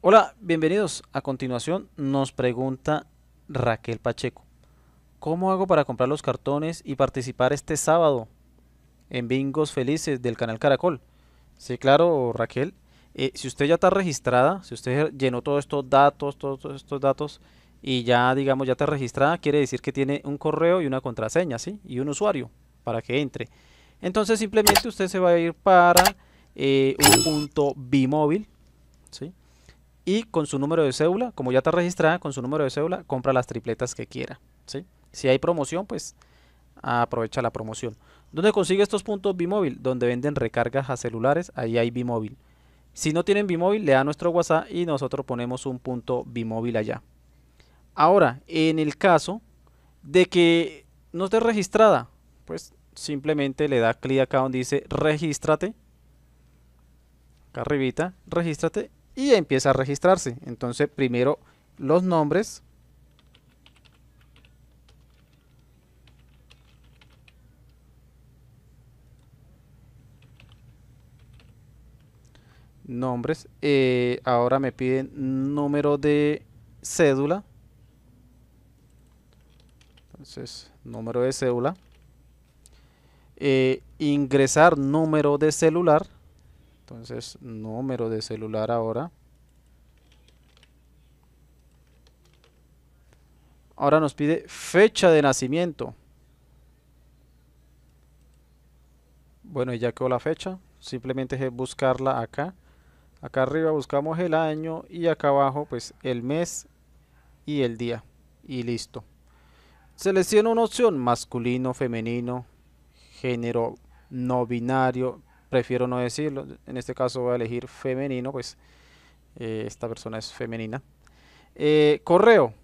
Hola, bienvenidos. A continuación nos pregunta Raquel Pacheco. ¿Cómo hago para comprar los cartones y participar este sábado en Bingos Felices del canal Caracol? Sí, claro, Raquel. Eh, si usted ya está registrada, si usted llenó todos estos datos, todos, estos datos y ya, digamos, ya está registrada, quiere decir que tiene un correo y una contraseña, ¿sí? Y un usuario para que entre. Entonces simplemente usted se va a ir para eh, un punto bimóvil, ¿sí? y con su número de cédula, como ya está registrada, con su número de cédula, compra las tripletas que quiera. ¿sí? Si hay promoción, pues aprovecha la promoción. ¿Dónde consigue estos puntos Bimóvil? Donde venden recargas a celulares, ahí hay Bimóvil. Si no tienen Bimóvil, le da nuestro WhatsApp y nosotros ponemos un punto Bimóvil allá. Ahora, en el caso de que no esté registrada, pues simplemente le da clic acá donde dice regístrate. Acá arribita, regístrate y empieza a registrarse. Entonces primero los nombres. Nombres. Eh, ahora me piden número de cédula. Entonces, número de cédula. Eh, ingresar número de celular. Entonces, número de celular ahora. Ahora nos pide fecha de nacimiento. Bueno, y ya quedó la fecha. Simplemente es buscarla acá. Acá arriba buscamos el año y acá abajo pues el mes y el día. Y listo. Selecciona una opción masculino, femenino, género no binario, prefiero no decirlo. En este caso voy a elegir femenino, pues eh, esta persona es femenina. Eh, correo.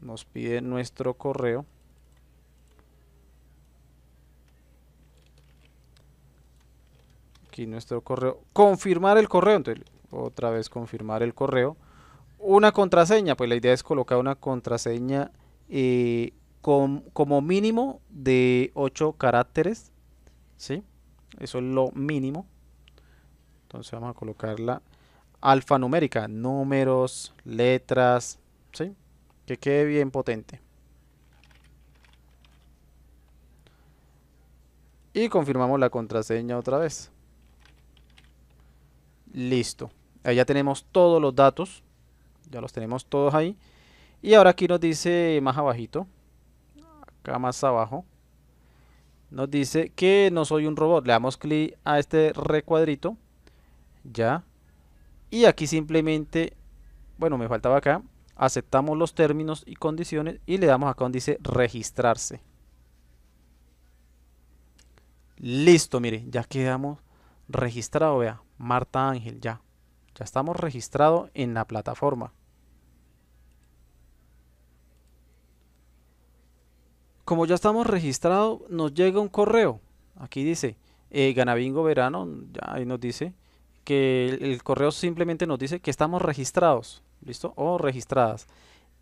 Nos pide nuestro correo. Aquí nuestro correo. Confirmar el correo. otra vez confirmar el correo. Una contraseña. Pues la idea es colocar una contraseña eh, como mínimo de 8 caracteres. ¿Sí? Eso es lo mínimo. Entonces vamos a colocarla alfanumérica, números, letras, ¿sí? Que quede bien potente. Y confirmamos la contraseña otra vez. Listo. Ahí ya tenemos todos los datos. Ya los tenemos todos ahí. Y ahora aquí nos dice más abajito. Acá más abajo nos dice que no soy un robot. Le damos clic a este recuadrito. Ya. Y aquí simplemente, bueno, me faltaba acá. Aceptamos los términos y condiciones y le damos acá donde dice registrarse. Listo, mire, ya quedamos registrado, vea, Marta Ángel, ya. Ya estamos registrados en la plataforma. como ya estamos registrados, nos llega un correo. Aquí dice, eh, Ganabingo Verano, ahí nos dice que el, correo simplemente nos dice que estamos registrados, ¿listo? O registradas.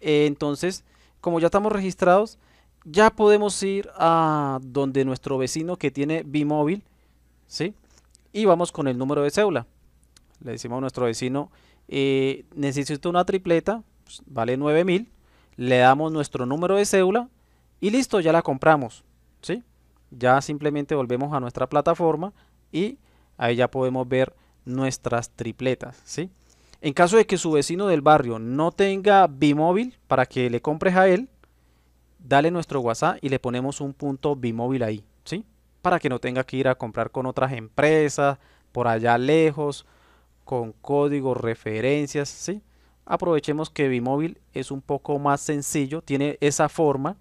Eh, entonces, como ya estamos registrados, ya podemos ir a donde nuestro vecino que tiene Bimóvil, ¿sí? Y vamos con el número de cédula. Le decimos a nuestro vecino, eh, necesito una tripleta, pues, vale 9000, le damos nuestro número de cédula y listo, ya la compramos, ¿sí? Ya simplemente volvemos a nuestra plataforma y ahí ya podemos ver nuestras tripletas, ¿sí? En caso de que su vecino del barrio no tenga Bimóvil para que le compres a él, dale nuestro WhatsApp y le ponemos un punto Bimóvil ahí, ¿sí? Para que no tenga que ir a comprar con otras empresas, por allá lejos, con códigos, referencias, ¿sí? Aprovechemos que Bimóvil es un poco más sencillo, tiene esa forma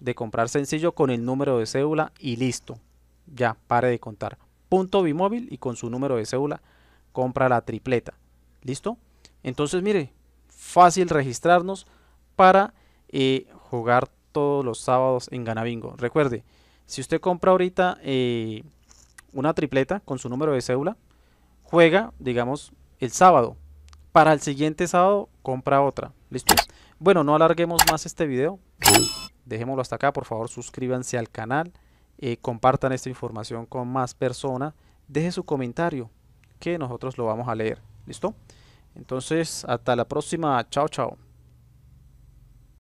de comprar sencillo con el número de cédula y listo. Ya, pare de contar. Punto Bimóvil y con su número de cédula compra la tripleta. ¿Listo? Entonces, mire, fácil registrarnos para eh, jugar todos los sábados en Ganabingo. Recuerde, si usted compra ahorita eh, una tripleta con su número de cédula, juega, digamos, el sábado. Para el siguiente sábado compra otra. ¿Listo? Bueno, no alarguemos más este video dejémoslo hasta acá. Por favor, suscríbanse al canal, y eh, compartan esta información con más personas. Deje su comentario, que nosotros lo vamos a leer. ¿Listo? Entonces, hasta la próxima. Chao, chao.